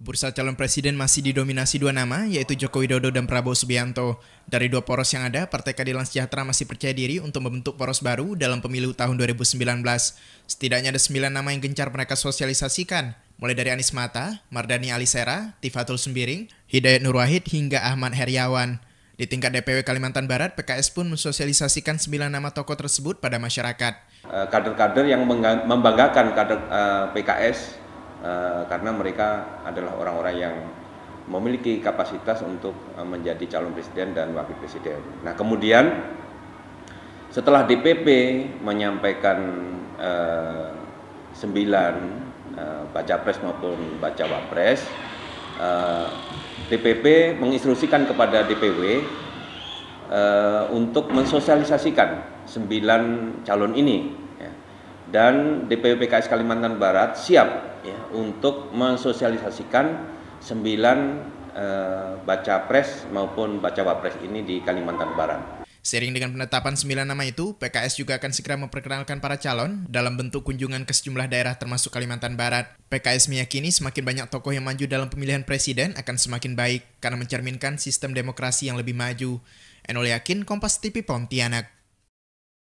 Bursa calon presiden masih didominasi dua nama, yaitu Joko Widodo dan Prabowo Subianto. Dari dua poros yang ada, Partai Keadilan Sejahtera masih percaya diri untuk membentuk poros baru dalam pemilu tahun 2019. Setidaknya ada sembilan nama yang gencar mereka sosialisasikan, mulai dari Anies Mata, Mardani Alisera, Tifatul Sembiring, Hidayat Nur Wahid, hingga Ahmad Heriawan. Di tingkat DPW Kalimantan Barat, PKS pun mensosialisasikan sembilan nama tokoh tersebut pada masyarakat. Eh, kader-kader yang membanggakan kader eh, PKS Eh, karena mereka adalah orang-orang yang memiliki kapasitas untuk eh, menjadi calon presiden dan wakil presiden. Nah, kemudian setelah DPP menyampaikan eh, sembilan baca pres maupun baca wapres, DPP menginstruksikan kepada DPW untuk mensosialisasikan sembilan calon ini. Ya. Dan DPW PKS Kalimantan Barat siap ya, untuk mensosialisasikan sembilan eh, baca pres maupun baca wapres ini di Kalimantan Barat. Seiring dengan penetapan sembilan nama itu, PKS juga akan segera memperkenalkan para calon dalam bentuk kunjungan ke sejumlah daerah termasuk Kalimantan Barat. PKS meyakini semakin banyak tokoh yang maju dalam pemilihan presiden akan semakin baik karena mencerminkan sistem demokrasi yang lebih maju. Enol Yakin, Kompas TV Pontianak.